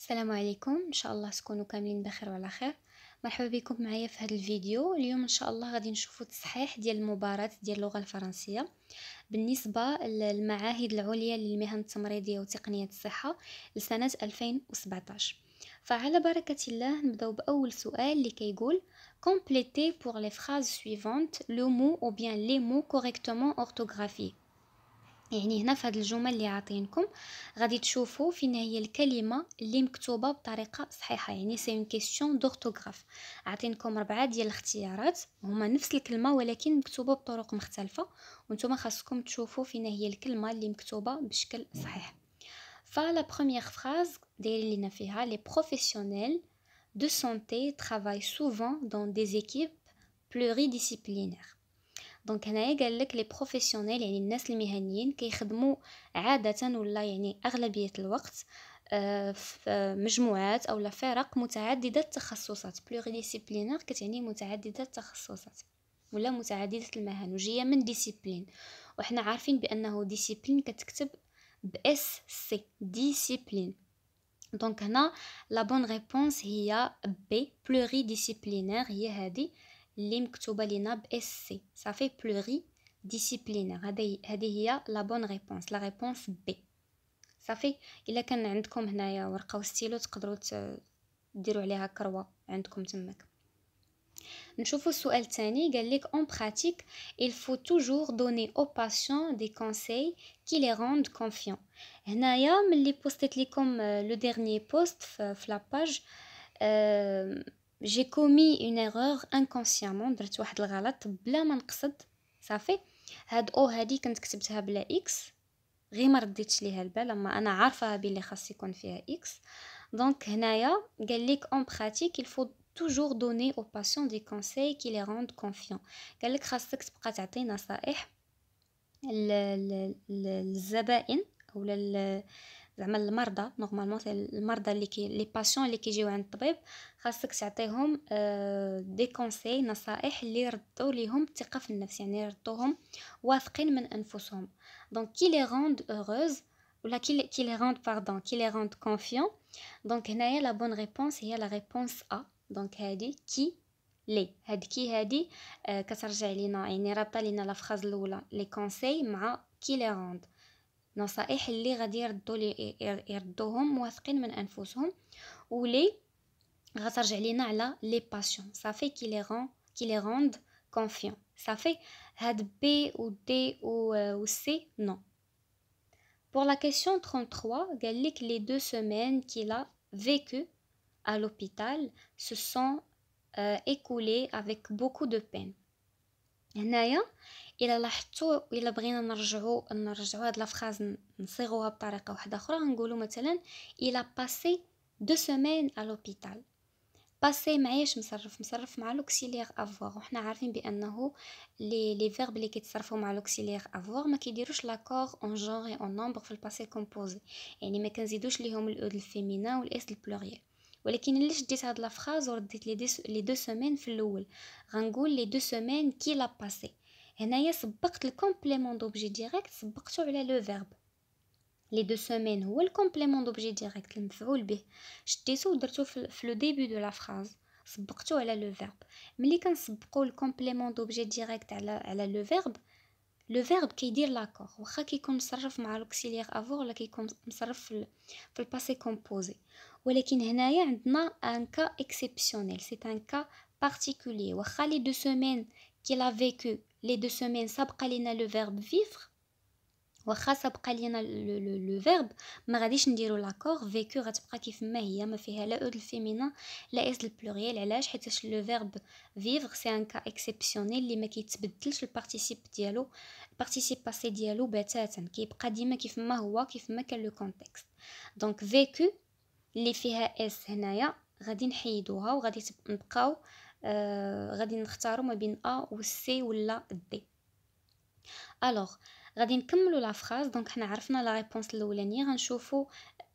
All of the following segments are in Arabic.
السلام عليكم ان شاء الله تكونوا كاملين بخير وعلى خير مرحبا بكم معايا في هذا الفيديو اليوم ان شاء الله غادي نشوفوا تصحيح ديال المباراه ديال اللغه الفرنسيه بالنسبه للمعاهد العليا للمهن التمريضيه وتقنيه الصحه لسنه 2017 فعلى بركه الله نبداو باول سؤال اللي كيقول كومبليتي pour لي فراز سويفونت لو مو او بيان لي مو كوريكتومون orthographiés يعني هنا في هاد الجمل اللي عاطينكم غادي تشوفوا فين هي الكلمه اللي مكتوبه بطريقه صحيحه يعني سي اون كيسيون دورتوغراف عاطينكم اربعه ديال الاختيارات هما نفس الكلمه ولكن مكتوبه بطرق مختلفه وانتم خاصكم تشوفوا فين هي الكلمه اللي مكتوبه بشكل صحيح فلا بروميير فراز دايرين لينا فيها لي بروفيسيونيل دو سونتي travaillent souvent دي زيكيب équipes pluridisciplinaires دونك هنايا قال لك لي بروفيسيونيل يعني الناس المهنيين كيخدموا عاده ولا يعني اغلبيه الوقت آه، في آه، مجموعات او فرق متعدده التخصصات بلوريديسيبلينار كتعني متعدده التخصصات ولا متعدده المهن وجيه من ديسيبلين وحنا عارفين بانه ديسيبلين كتكتب باس سي ديسيبلين دونك هنا لا بون ريبونس هي بي بلوريديسيبلينار هي هذه اللي مكتوبه لينا باس سي صافي بلوري ديسيبلينير هذه هي لا بون ريبونس لا ريبونس بي صافي الا كان عندكم هنايا ورقه وستيلو تقدروا ديروا عليها كروه عندكم تماك نشوفوا السؤال الثاني قال لك اون براتيك il faut toujours donner aux patients des conseils qui les rendent confiants هنايا ملي بوستيت لكم لو ديرني بوست في لاباج جي كومي اون ايرور انكونسيامون درت واحد الغلط بلا ما نقصد صافي هاد او هادي كنت كتبتها بلا اكس غير ما رديتش ليها البال اما انا عارفه بلي خاص يكون فيها اكس دونك هنايا قال لك اون براتيك الفو toujours donner aux patients des conseils qui les rendent confiants قال لك خاصك تبقى تعطي نصائح للزبائن او لل زعما المرضى نورمالمون المرضى اللي كي لي باسيون اللي كيجيو عند الطبيب خاصك تعطيهم آه، دي كونساي نصائح اللي يردوا ليهم الثقه في النفس يعني يردوهم واثقين من انفسهم دونك كي لي روند اوروز ولا كي كي لي روند باردون كي لي روند كونفيون دونك هنايا لا بون ريبونس هي لا ريبونس ا دونك هادي كي لي هاد كي هادي آه، كترجع لينا يعني رابطه لينا لا فراز الاولى لي كونساي مع كي لي روند Ça اللي غادي يردوا لي يردوهم Ça fait انفسهم ولي غترجع لينا على لي باسيون Pour la question 33, Gallic, les deux semaines qu'il a vécues à l'hôpital se sont euh, écoulées avec beaucoup de peine. الا لاحظتوا الا بغينا نرجعوا نرجعوا هاد فراز نصيغوها بطريقه واحده اخرى نقولوا مثلا الا باسي دو سيمين ا لوبيتال باسي معيش مصرف مصرف مع لوكسيليغ افوار وحنا عارفين بانه لي لي فيرب لي كيتصرفوا مع لوكسيليغ افوار ما كيديروش لاكور اون جونغ اي اون نومبر في الباسي كومبوزي يعني ما كنزيدوش ليهم الاود الفيمينا والاس البلوريال ولكن اللي شديت هاد فراز ورديت لي دو سيمين في الاول غنقول لي دو سيمين كي لا باسي Il y a un complément d'objet direct, c'est le verbe. Les deux semaines, c'est le complément d'objet direct. Je c'est le début de la phrase. C'est le verbe. Mais quand le complément d'objet direct, c'est le verbe qui dit l'accord. C'est un cas exceptionnel. C'est un cas particulier. les deux semaines qu'il a vécu. لي دو سومين سابقى لينا لو فيرب فيفر واخا سابقى لينا لو فيرب ما غاديش نديرو لاكور فيكو غتبقى كيف ما هي ما فيها لا او الفيمينا لا اس البلوريال علاش حيت لو فيرب فيفر سي ان كا اكسيبسيونيل لي ما كيتبدلش البارتيسيب ديالو البارتيسيب باسي ديالو بتاتا كيبقى ديما كيف ما هو كيف ما كان لو كونتكست دونك فيكو لي فيها اس هنايا غادي نحيدوها وغادي نبقاو آه، غادي نختاروا ما بين ا و سي ولا دي الوغ غادي نكملوا لا فراز دونك حنا عرفنا لا ريبونس الاولانيه غنشوفوا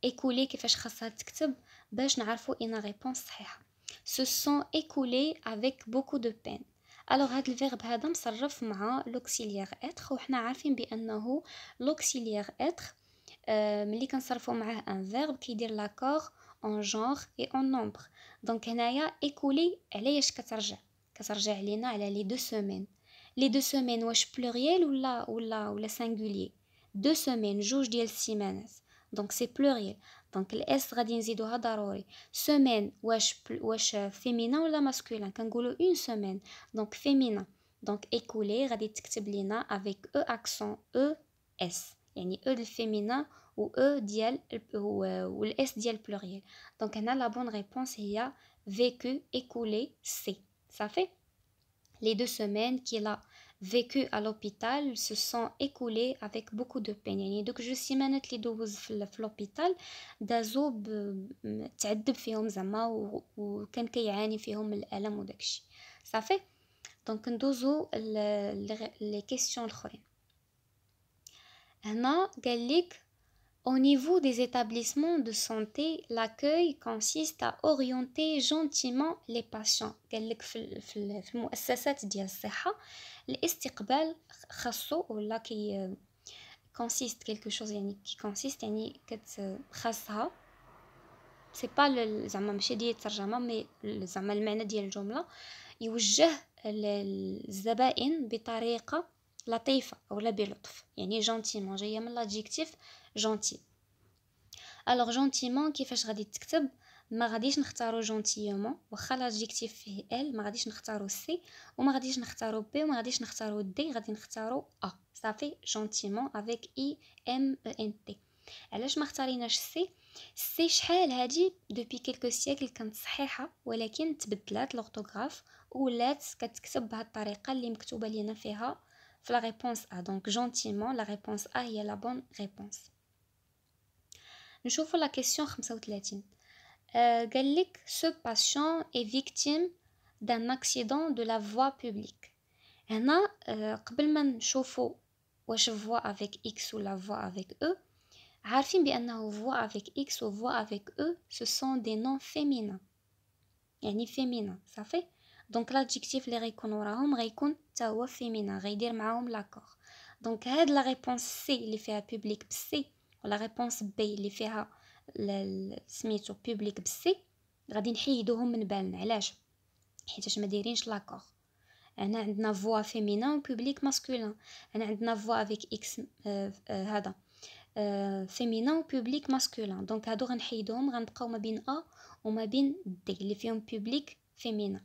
ايكولي كيفاش خاصها تكتب باش نعرفوا ان ريبونس صحيحه سو سون ايكولي افيك بوكو دو بين الوغ هاد الفيرب هذا مصرف مع لوكسيليير اتر وحنا عارفين بانه لوكسيليير اتر آه، ملي كنصرفو معاه ان فيرب كيدير لاكور اون جونغ اي اون نومبر دونك هنايا ايكولي علاش كترجع كترجع لينا على لي دو سومين لي دو سومين واش بلوريال ولا ولا ولا سينغوليي دو سومين جوج ديال السيمانات دونك سي بلوريال دونك الاس غادي نزيدوها ضروري سومين واش بل... واش فيمينا ولا ماسكولين كنقولوا اون سومين دونك فيمينا دونك ايكولي غادي تكتب لينا افيك او اكسون او اس يعني او الفيمينا E euh, ou le s pluriel. Donc la bonne réponse est y vécu écoulé c. Ça fait les deux semaines qu'il a vécu à l'hôpital se sont écoulées avec beaucoup de peine. Yani, donc je suis maintenant les 12 à l'hôpital d'azob تعذب فيهم زعما وكان كيعاني فيهم الالم وداكشي. Ça fait donc ندوزو les questions الاخرين. هنا au niveau des établissements de santé, l'accueil consiste à orienter gentiment les patients. قال لك في في المؤسسات ديال الصحة الاستقبال خاصو ولا كي consiste quelque chose يعني qui consiste يعني كت خاصها سي با زعما ماشي ديال الترجمة مي زعما المعنى ديال الجملة يوجه الزبائن بطريقة لطيفة أو بلطف يعني جونتيمون جايه من لادجيكتيف جونتي الوغ جونتيمون كيفاش غادي تكتب ما غاديش نختارو جونتيمون واخا لاجيكتيف فيه ال ما غاديش نختارو سي وما غاديش نختارو بي وما غاديش نختارو دي غادي نختارو ا صافي جونتيمون افيك اي ام ان تي علاش ما اختاريناش سي سي شحال هادي دوبي كيلكو سيكل كانت صحيحه ولكن تبدلات لوغتوغراف ولات كتكتب بهاد الطريقه اللي مكتوبه لينا فيها في لا ريبونس ا دونك جونتيمون لا ريبونس ا هي لا بون ريبونس Nous chauffons la question. Ce patient est victime d'un accident de la voie publique. Nous, a, avec X ou la voix avec E. nous a avec X ou la voix avec E. Ce sont des noms féminins. féminin. Ça fait Donc l'adjectif, il y a recon féminin. a homme, il ولا ريبونس بي اللي فيها سميتو بوبليك بسي غادي نحيدوهم من بالنا علاش حيتاش ما دايرينش لاكور هنا عندنا فوا فيمينا و بوبليك ماسكولين هنا عندنا فوا افيك اكس هذا فيمينا و بوبليك ماسكولين دونك هادو غنحيدوهم غنبقاو ما بين ا وما بين دي اللي فيهم بوبليك فيمينا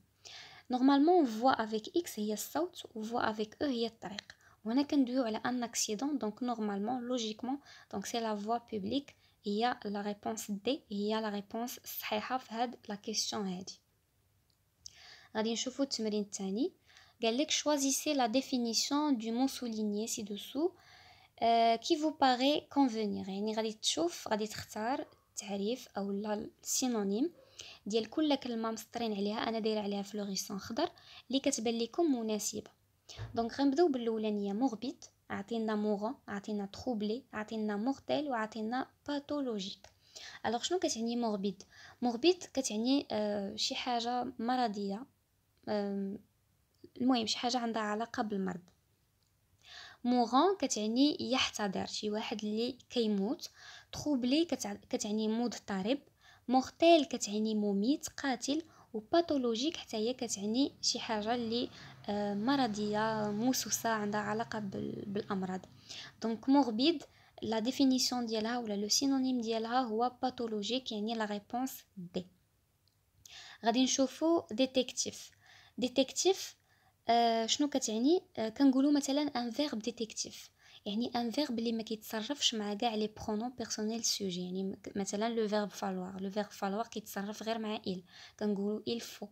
نورمالمون فوا افيك اكس هي الصوت و فوا افيك او هي الطريق On a conduit à un accident, donc normalement, logiquement, c'est la voie publique. Il y a la réponse D, il y a la réponse correcte dans cette question. On va voir une autre question. Il dit que vous choisissez la définition du mot souligné ci-dessous euh, qui vous paraît convenable. On va voir, on tarif ou le synonyme. Diel dit que tous les mots qu'on a choisis, je les ai choisis en fleurissant vert, دونك غنبداو بالاولانيه مغبط عطينا مغا عطينا تروبلي عطينا مورتيل وعطينا باثولوجيك الوغ شنو كتعني مغبط مغبط كتعني آه شي حاجه مرضيه آه المهم شي حاجه عندها علاقه بالمرض موران كتعني يحتضر شي واحد اللي كيموت تروبلي كتعني مضطرب مورتيل كتعني مميت قاتل وباثولوجيك حتى هي كتعني شي حاجه اللي آه، مرضية موسوسة عندها علاقة بالأمراض دونك مغبيض لا ديفينيسيون ديالها ولا لو سينونيم ديالها هو باثولوجيك يعني لا ريبونس دي غادي نشوفو ديتكتيف ديتكتيف آه شنو كتعني آه مثلا ان فيرب ديتكتيف يعني ان فيرب اللي ما كيتصرفش مع كاع لي برونون بيرسونيل سوجي يعني مثلا لو فيرب فالوار لو فيرب فالوار كيتصرف غير مع ايل كنقولو il faut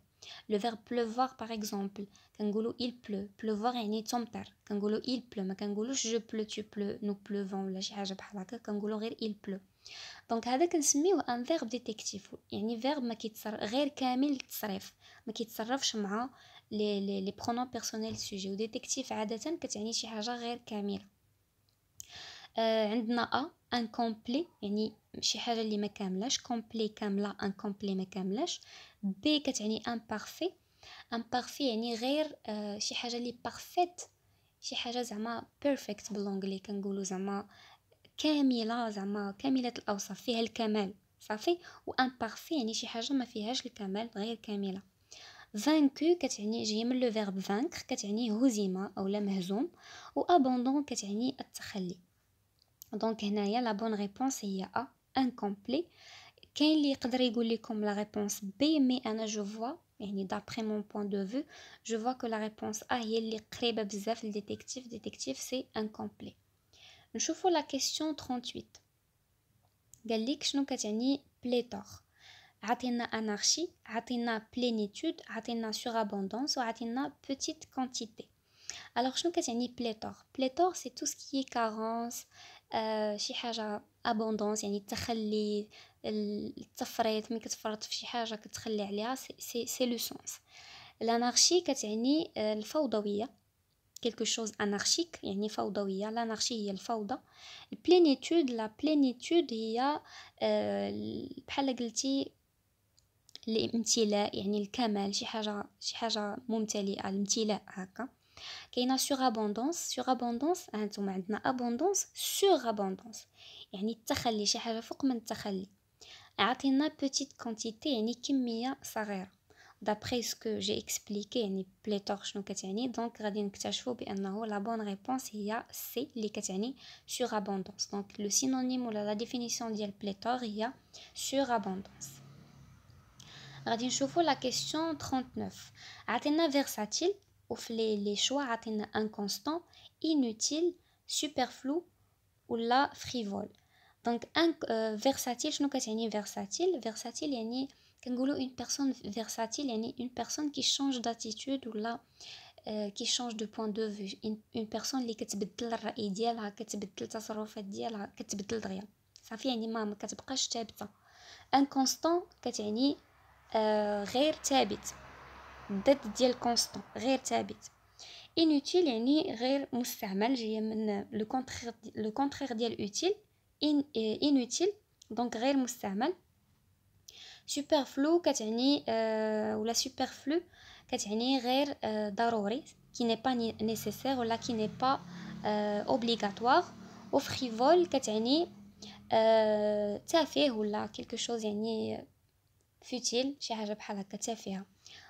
Le verbe pleuvoir, par exemple, kangolo il pleut, pleuvoir est ni il pleut, mais kangolo je pleu, tu pleu, nous pleuvons, kangolo il pleut. Donc, c'est un un verbe détectif, a un verbe qui kamil Tsaref, qui est pas les pronoms personnels sujet, ou détectif, adatan, qui آه عندنا ا انكومبلي يعني شي حاجه اللي ما كاملاش كومبلي كامله انكومبلي ما كاملاش بي كتعني امبارفي امبارفي يعني غير آه شي حاجه اللي بارفيت شي حاجه زعما بيرفكت باللونجلي كنقولوا زعما كامله زعما كامله الاوصاف فيها الكمال صافي وامبارفي يعني شي حاجه ما فيهاش الكمال غير كامله فانكو كتعني جايه من لو فيرب فانكر كتعني هزيمه اولا مهزوم وابوندون كتعني التخلي Donc, la bonne réponse y A, incomplet. Quel est comme la réponse B, mais je vois, d'après mon point de vue, je vois que la réponse A est le détective. Détective, c'est incomplet. Je la question 38. Galik, je nous pléthore. anarchie, Athina plénitude, Athina surabondance ou Athina petite quantité. Alors, je nous pléthore. Pléthore, c'est tout ce qui est carence, آه، شي حاجه ابوندونس يعني التخلي التفريط ملي كتفرط في شي حاجه كتخلي عليها سي سي لو سونس الانارشي كتعني آه، الفوضويه كيلكو شوز انارشيك يعني فوضويه الانارشي هي الفوضى البلينيتود لا بلينيتود هي آه، بحال قلتي الامتلاء يعني الكمال شي حاجه شي حاجه ممتلئه الامتلاء هكا une surabondance surabondance انتم hein, abondance surabondance يعني a une petite quantité d'après ce que j'ai expliqué donc oh, la bonne réponse c surabondance donc le synonyme ou la définition pléthore surabondance la question 39 une versatile les, les choix atteignent inconstant, inutile, superflu ou la frivole. Donc, un, euh, versatile, je ne sais pas versatile. Versatile, il y a une personne versatile, il y une personne qui change d'attitude ou euh, qui change de point de vue. Une, une personne qui change été idéale, qui a été idéale, qui a été idéale. Ça fait une imam, qui a été idéale. Inconstant, qui a été idéale d'être dit le constat réel tabac inutile et ni réel moussa mal le contraire le contraire des luttes il inutile donc réel moussa mal superflux casani ou la superflux casani réel d'arouris qui n'est pas nécessaire ou là qui n'est pas euh، obligatoire aux frivoles casani tu euh، as fait ou là quelque chose n'est futile j'ai hâte à la cate a fait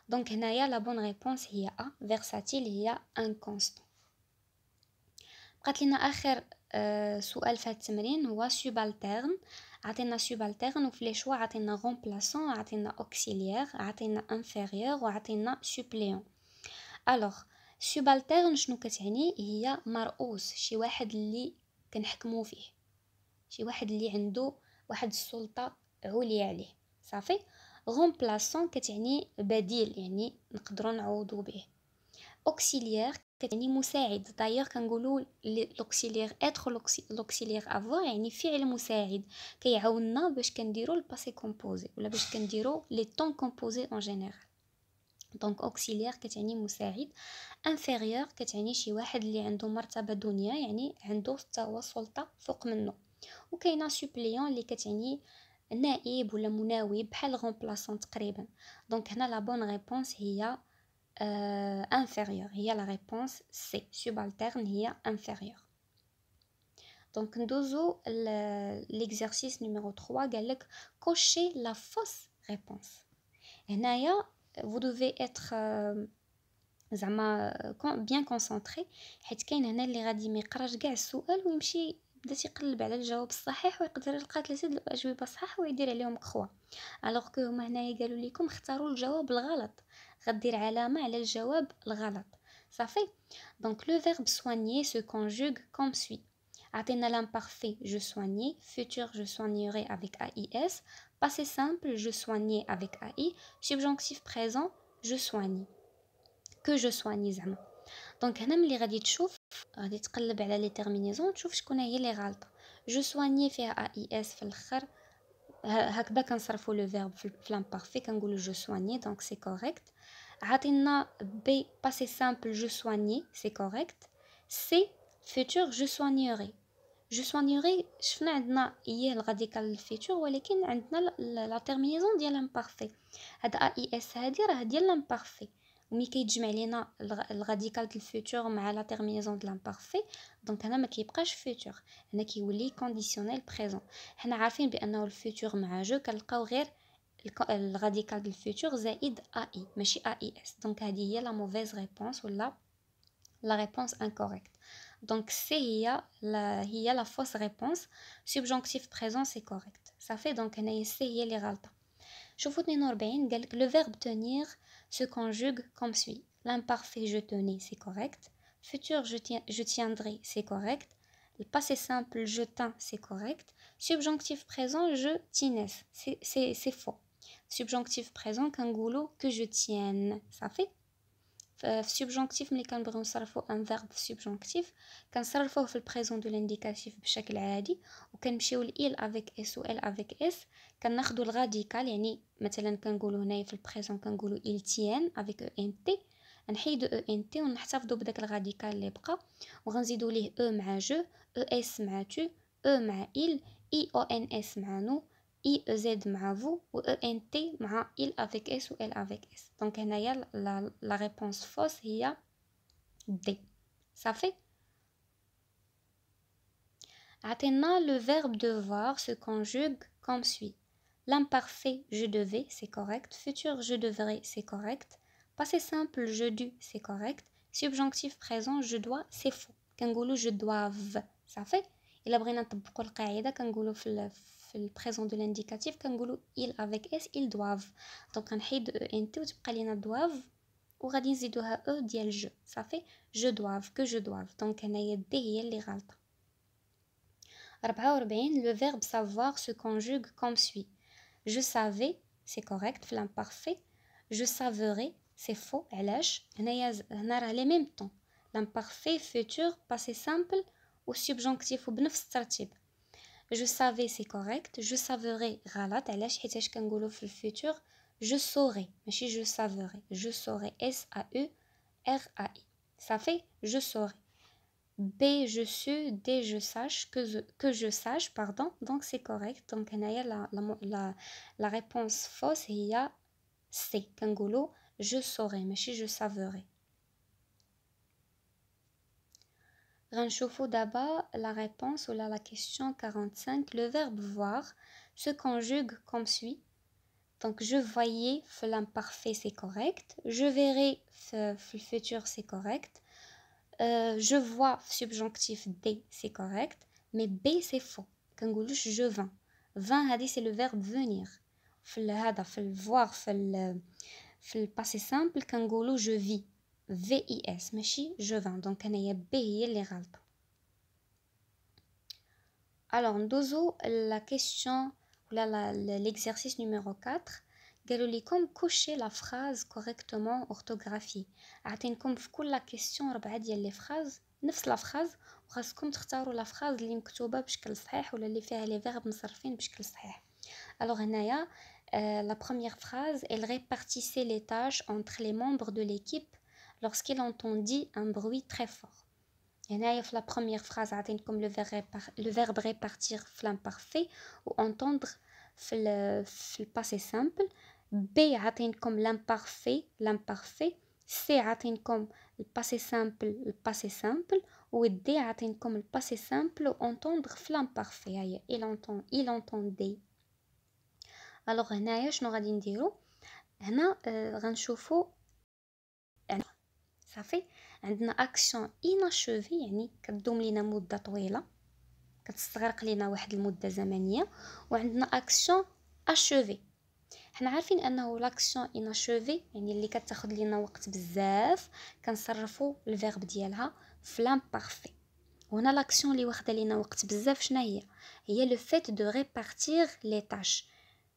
دونك هنايا لا بون ريبونس هي ا فيرساتيل هي ان كونستون بقات لنا اخر سؤال في التمرين هو سوبالترن عطينا سوبالترن وفي لي شوا عطينا غومبلاسون عطينا اوكسيليير عطينا انفيريور وعطينا سوبليون الوغ سوبالترن شنو كتعني هي مرؤوس شي واحد اللي كنحكمو فيه شي واحد اللي عنده واحد السلطه عليا عليه صافي remplaçant كتعني بديل يعني نقدروا نعوضو به auxiliaire كتعني مساعد دايوغ كنقولوا لوكسيليغ اتر لوكسيليغ افوار يعني فعل مساعد كيعاوننا باش كنديروا الباسي كومبوزي ولا باش كنديروا لي طون كومبوزي اون جينيرال دونك اوكسيليير كتعني مساعد انفيريور كتعني شي واحد اللي عنده مرتبه دنيا يعني عنده حتى هو سلطه فوق منه وكاينه سوبليون اللي كتعني Donc, elle la bonne réponse y est inférieure. Il y a la réponse C, subalterne, y est inférieure. Donc, nous l'exercice numéro 3, c'est cocher la fausse réponse. Vous devez être bien concentré. Et alors que le verbe soigné se conjugue comme suit. Jawab parfait, je soignais. Futur, je je soignerai avec AIS. passé simple, je soit avec AI. subjonctif présent je que que soigne. soit le Jawab soit Donc غادي تقلب على لي تيرمينيزون تشوف شكون هي اللي غالطه جو سواني فيها اي اس في الاخر هكذا كنصرفوا لو فيرب في لامبارفي كنقولوا جو سواني دونك سي كوريكت عطينا بي باسي سامبل جو سواني سي كوريكت سي فيتور جو سوانيوري جو سوانيوري شفنا عندنا ايه الغاديكال فيتور ولكن عندنا لا تيرمينيزون ديال امبارفي هاد اي اس هادي راه ديال امبارفي ou mais qui est du le radical du futur mais à la terminaison de l'imparfait donc un homme qui est proche futur un homme qui ou lit conditionnel présent je ne parle pas de futur mais du futur donc le radical du futur c'est id a i mais a donc c'est la mauvaise réponse ou la la réponse incorrecte donc c'est il y a la fausse réponse subjonctif présent c'est correct ça fait donc un a i s c'est illégal je vous donne un le verbe tenir se conjugue comme suit. L'imparfait je tenais, c'est correct. Futur je, tiendrai, c'est correct. Le passé simple je tins, c'est correct. Subjonctif présent je tinesse, c'est faux. Subjonctif présent qu'un goulot que je tienne, ça fait في سبجونكتيف ملي كنبغيو نصرفو ان فيرب في سبجونكتيف كنصرفوه في البريزون دو لانديكاتيف بشكل عادي وكنمشيو لايل افيك اس و ال افيك اس كناخدو الغاديكال يعني مثلا كنقولو هنايا في البريزون كنقولو il تيان افيك او ان تي نحيدو او e ان تي ونحتفظو بداك الغاديكال اللي بقى وغنزيدو ليه او e مع جو او اس مع تو او e مع ايل اي او ان اس مع نو E e z ma vous ou e T مع il avec S ou elle avec S. Donc la, réponse fausse a D. Ça fait Athéna, le verbe devoir se conjugue comme suit. L'imparfait je devais, c'est correct. Futur je devrais, c'est correct. Passé simple je dus, c'est correct. Subjonctif présent je dois, c'est faux. Kangulou, je dois. ça fait بغينا le présent de l'indicatif كنقولوا il » avec s ils doivent donc غنحيد ent وتبقى لينا doivent وغادي نزيدوها e ديال je Ça fait « je doivent que je doivent donc هنايا d هي اللي غلطه 44 le verbe savoir se conjugue comme suit je savais c'est correct l'imparfait je savais », c'est faux علاش هنايا هنا راه les mêmes temps. l'imparfait futur passé simple ou subjonctif ou بنفس الترتيب je savais c'est correct je savais غلط علاش حيتاش kangolo في futur. je saurais si je savais je saurais S A u e R A I ça fait je saurais B je suis D je sache que je, que je sache pardon donc c'est correct donc la, la la réponse fausse Il y a C kangolo, je saurais si je savais Renchauffons d'abord la réponse ou la, question 45 le verbe voir se conjugue comme suit donc je voyais l'imparfait c'est correct je verrai le futur c'est correct euh, je vois subjonctif D c'est correct mais B c'est faux je vins Vin c'est le verbe venir في voir euh, passé simple Kangoulou, je vis V-I-S, je vends donc on a bien les Alors, nous la question ou l'exercice numéro 4. Il faut cocher la phrase correctement orthographie. Il faut la question soit correcte. Il phrases, que la phrase la phrase soit correcte. Il faut que la phrase soit correcte. Il faut que la phrase soit correcte. Il faut que la phrase soit la première phrase, elle répartissait les tâches entre les membres de l'équipe lorsqu'il entendit un bruit très fort. et la première phrase atteint comme le verbe répartir flam parfait ou entendre le passé simple B comme l'imparfait l'imparfait C comme le passé simple le passé simple ou D comme le passé simple entendre flam parfait. il entend il entendait alors هنايا شنو a نديرو هنا صافي عندنا اكسيون اناشوفي يعني كتدوم لينا مده طويله كتستغرق لينا واحد المده زمنيه وعندنا اكسيون اشوفي حنا عارفين انه لاكسيون اناشوفي يعني اللي كتاخذ لينا وقت بزاف كنصرفوا الفيرب ديالها في بارفي هنا لاكسيون اللي واخده لينا وقت بزاف شنو هي هي لو فيت دو ريبارتير لي تاش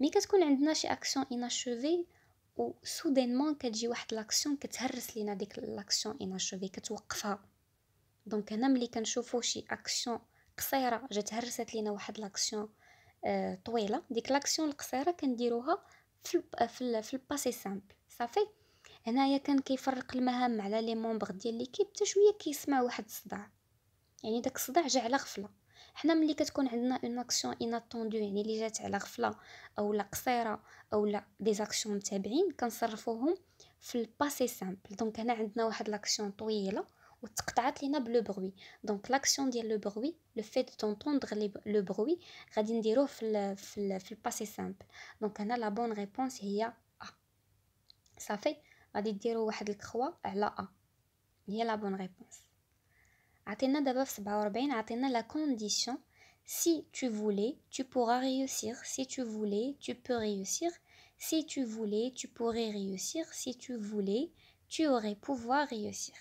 ملي كتكون عندنا شي اكسيون اناشوفي و سودينمون كتجي واحد لاكسيون كتهرس لينا ديك لاكسيون اناشوفي كتوقفها دونك هنا ملي كنشوفو شي اكسيون قصيره جات هرست لينا واحد لاكسيون آه طويله ديك لاكسيون القصيره كنديروها في ال في, ال في الباسي سامبل صافي هنايا كان كيفرق المهام على لي مونبغ ديال ليكيب حتى شويه كيسمع واحد الصداع يعني داك الصداع جا على غفله حنا ملي كتكون عندنا اون اكسيون اناتوندو يعني اللي جات على غفله او لا قصيره او لا دي زاكسيون متابعين كنصرفوهم في الباسي سامبل دونك هنا عندنا واحد لاكسيون طويله وتقطعات لينا بلو بروي دونك لاكسيون ديال لو بروي لو فيت دونطوندغ لو بروي غادي نديروه في في, في الباسي سامبل دونك هنا لا بون ريبونس هي ا صافي غادي ديروا واحد الكخوا على ا هي لا بون ريبونس Athéna d'abord Sabaorbein, Athéna la condition, si tu voulais, tu pourras réussir, si tu voulais, tu peux réussir, si tu voulais, tu pourrais réussir, si tu voulais, tu aurais pouvoir réussir.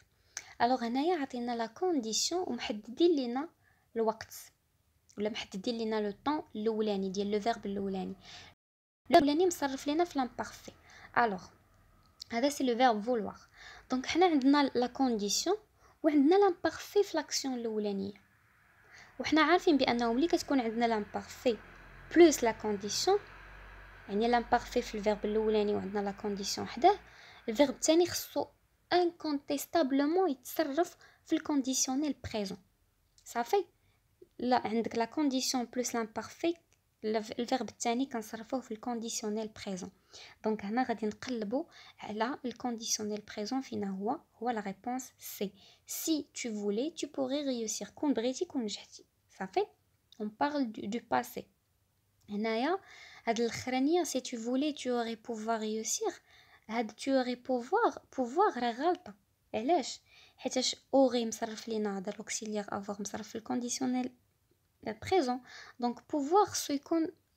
Alors, a Athéna la condition, ou m'hadidilina l'ouakt, ou m'hadidilina le temps, l'oulani, dit le verbe l'oulani. L'oulani m'sarflina flam parfait. Alors, c'est le verbe vouloir. Donc, Anaya la condition, وعندنا لامبارفي في لاكسيون الاولانيه وحنا عارفين بانه ملي كتكون عندنا لامبارفي بلوس لا كونديسيون يعني لامبارفي في الفيرب الاولاني وعندنا لا كونديسيون حداه الفيرب الثاني خصو انكونتيستابلومون يتصرف في الكونديسيونيل بريزون صافي لا عندك لا كونديسيون بلوس لامبارفي الفيرب الثاني كنصرفوه في الكونديسيونيل بريزون Donc on va Kalbo, là le conditionnel présent fin à quoi la réponse C. si tu voulais tu pourrais réussir. Comme britique ou Ça fait on parle du passé. Naya Adelkhania si tu voulais tu aurais pouvoir réussir. Ad tu aurais pouvoir pouvoir regarder. Est-ce que est-ce que aurais misarflina de l'auxiliaire avoir le conditionnel présent. Donc pouvoir soi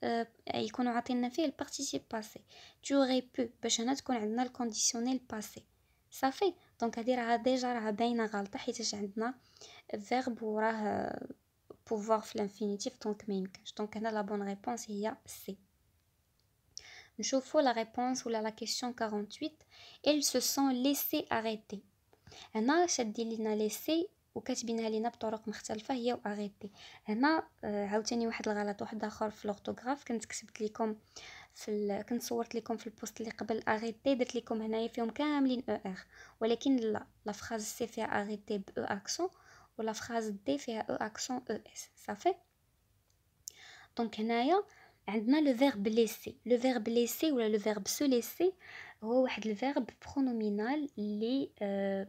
euh, et qu'on aurait été en fait, participe passé. Tu aurais pu, parce que je n'ai pas conditionnel passé. Ça fait. Donc, elle a déjà été en train de faire des verbes pour pouvoir faire l'infinitif. Donc, je n'ai pas la bonne réponse, il C. Je fais la réponse à la question 48. Ils se sont laissés arrêter. وكاتبينها لينا بطرق مختلفه هي واغيد هنا آه، عاوتاني واحد الغلط واحد اخر في لوغتوغراف كنت كتبت لكم في ال... كنت صورت لكم في البوست اللي قبل اغيتي درت لكم هنايا فيهم كاملين او e ار ولكن لا لا فراز سي فيها اغيتي ب او e اكسون ولا فراز دي فيها او اكسون او اس صافي دونك هنايا عندنا لو فيرب ليسي لو فيرب ليسي ولا لو فيرب سو ليسي هو واحد الفيرب برونومينال لي آه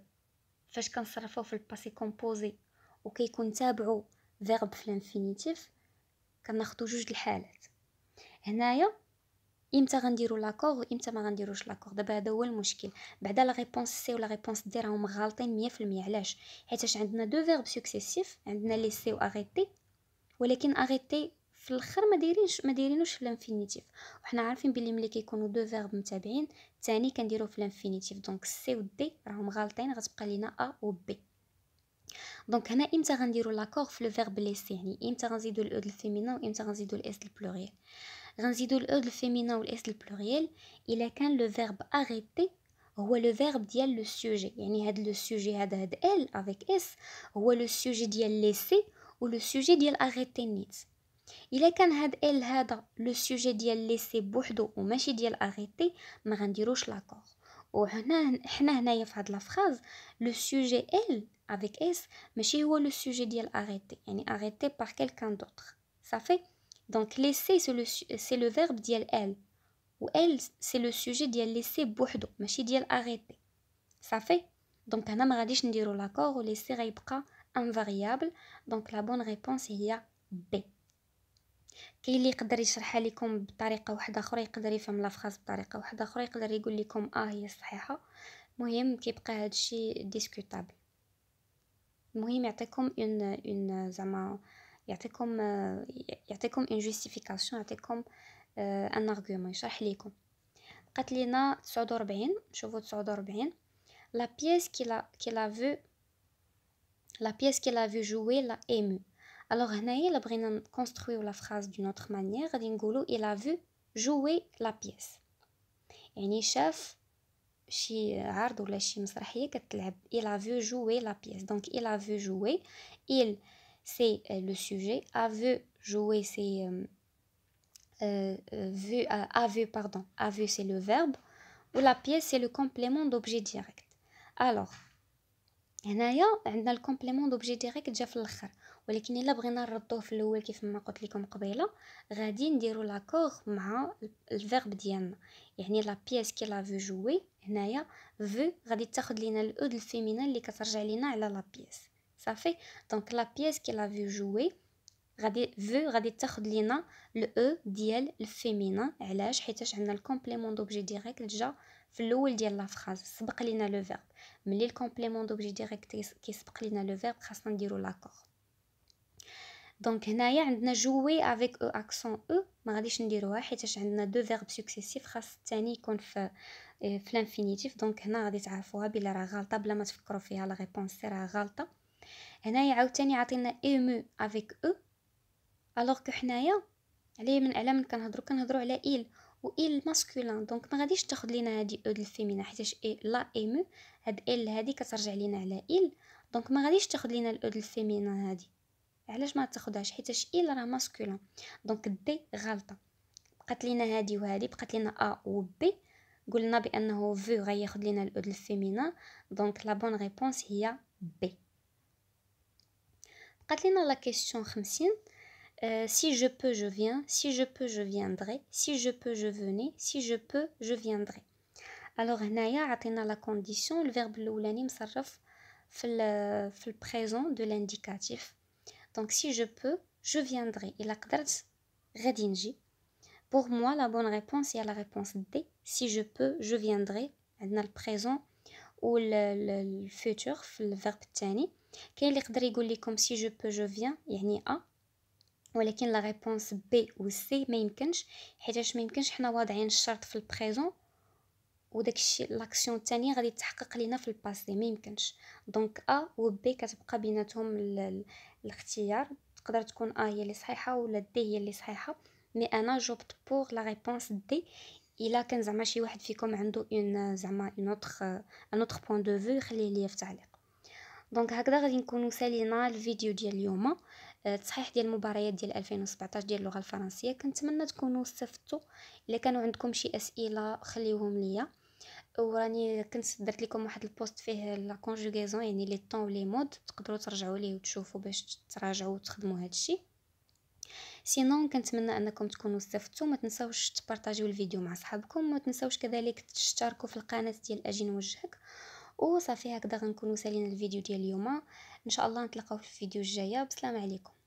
فاش كنصرفوه في الباسي كومبوزي وكيكون تابعو فيرب في الانفينيتيف كناخدو جوج الحالات هنايا امتى غنديرو لاكور وامتى ما غنديروش لاكور دابا هذا هو المشكل بعدا لا ريبونس سي ولا ريبونس دي راهم غالطين 100% علاش حيتاش عندنا دو فيرب سوكسيسيف عندنا لي سي و اريتي ولكن اريتي في الاخر ما دايرينش ما دايرينوش الانفينيتيف وحنا عارفين بلي ملي كيكونوا دو فيرب متابعين الثاني كنديروه في الانفينيتيف دونك سي و دي راهم غالطين غتبقى لينا ا و بي دونك هنا امتى غنديروا لاكور في لو فيرب ليسي يعني امتى غنزيدوا الاود الفيمينين وامتى غنزيدوا الاس البلوريال غنزيدوا الاود الفيمينين والاس البلوريال الا كان لو فيرب اريتي هو لو فيرب ديال لو سوجي يعني هاد لو سوجي هذا هاد ال افيك اس هو لو سوجي ديال ليسي ولو سوجي ديال اريتي نيت il aken had el hadda le sujet diel laisse bouhdo ou machi diel arrête, magandirosh l'accord. ou hena hena hena yefhad la phrase le sujet elle avec s, mais chez le sujet diel arrête, elle est arrêtée par quelqu'un d'autre. ça fait donc laisser c'est le c'est le verbe diel elle ou elle c'est le sujet diel laisser bouhdo, machi diel arrête. ça fait donc canam radish magandirosh l'accord ou laisser est un variable, donc la bonne réponse est B كاين اللي يقدر يشرحها لكم بطريقه واحده اخرى يقدر يفهم لافراس بطريقه واحده اخرى يقدر يقول لكم اه هي صحيحه مهم كيبقى هادشي ديسكوتابل المهم يعطيكم اون اون زعما يعطيكم يعطيكم اون جوستيفيكاسيون يعطيكم ان آه، ارغومون يشرح لكم بقات لينا 49 شوفوا 49 لا بيس كي لا كي لا فو لا بيس كي لا فو جوي لا ايمو Alors هنايا الا بغينا نكونسترويو لا فراز دون اوتر مانيير غادي il a vu jouer la pièce يعني شاف شي عرض ولا شي مسرحيه كتلعب il a vu jouer la pièce donc il a vu jouer il c'est euh, le sujet a vu jouer c'est euh, euh, euh vu a vu pardon a vu c'est le verbe ou la pièce c'est le complément d'objet direct alors هنايا عندنا le complément ديريكت جا في الاخر ولكن الا بغينا نردوه في الاول كيف ما قلت لكم قبيله غادي نديرو لاكور مع الفيرب ديالنا يعني لا بيس كي لا فو جوي هنايا فو غادي تاخذ لينا الاو e الفيمينال اللي كترجع لينا على لا بيس صافي دونك لا بيس كي لا فو جوي غادي فو غادي تاخذ لينا الاو e ديال الفيمينان علاش حيتاش عندنا الكومبليمون دوبجي ديريكت جا في الاول ديال لا فراز سبق لينا لو فيرب ملي الكومبليمون دوبجي ديريكت كيسبق لينا لو فيرب خاصنا نديرو لاكور دونك هنايا عندنا جوي افيك او اكسون او ما غاديش نديروها حيتاش عندنا دو فيرب سوكسيسيف خاص الثاني يكون في في الانفينيتيف دونك هنا غادي تعرفوها بلا راه غلطه بلا ما تفكروا فيها لا ريبونس سي راه غلطه هنايا عاوتاني عطينا ايمو افيك او الوغ كو حنايا عليه من على من كنهضروا كنهضروا على ايل ايل ماسكولين دونك ما غاديش تاخذ لينا هادي او الفيمينا حيتاش اي لا ايمو هاد ال هادي كترجع لينا على ايل دونك ما غاديش تاخذ لينا الاو الفيمينا هادي علاش ما تاخذهاش حيتاش ال راه ماسكولون دونك دي غلطه بقات لينا هادي وهادي بقات لينا ا و بي قلنا بانه في غياخذ لينا الاود الفيمينا دونك لا بون ريبونس هي بي بقات لينا لا كيسيون 50 Euh, si je peux, je viens. Si je peux, je viendrai. Si je peux, je venais. Si je peux, je viendrai. Alors, هنايا عطينا la condition. Le verbe الأولاني مصرف في, في le présent de l'indicatif. Donc si je peux, je viendrai. Il a Pour moi, la bonne réponse est la réponse D. Si je peux, je viendrai. On le présent ou le, futur, le verbe tani. Quel est comme si je peux, je viens y A. ولكن la réponse B ou C ما pas je ما يمكنش حنا واضعين الشرط le présent. وداك الشيء لاكسيون الثانيه غادي تحقق لينا في الباسي ما يمكنش دونك ا و بي كتبقى بيناتهم الاختيار تقدر تكون ا هي اللي صحيحه ولا دي هي اللي صحيحه مي انا جوبت بور لا ريبونس دي الا كان زعما شي واحد فيكم عنده اون زعما اون اوتر ان اوتر بوين دو فيو خليه ليا في التعليق دونك هكذا غادي نكونوا سالينا الفيديو ديال اليوم آه، التصحيح ديال المباريات ديال 2017 ديال اللغه الفرنسيه كنتمنى تكونوا استفدتوا الا كانوا عندكم شي اسئله خليوهم ليا وراني كنت درت لكم واحد البوست فيه لا كونجوغيزون يعني لي طون ولي مود تقدروا ترجعوا ليه وتشوفوا باش تراجعوا وتخدموا هذا الشيء سينون كنتمنى انكم تكونوا استفدتوا ما تنساوش تبارطاجيو الفيديو مع صحابكم وما تنساوش كذلك تشتركوا في القناه ديال اجي نوجهك وصافي هكذا غنكونوا سالينا الفيديو ديال اليوم ان شاء الله نتلاقاو في الفيديو الجايه بسلام عليكم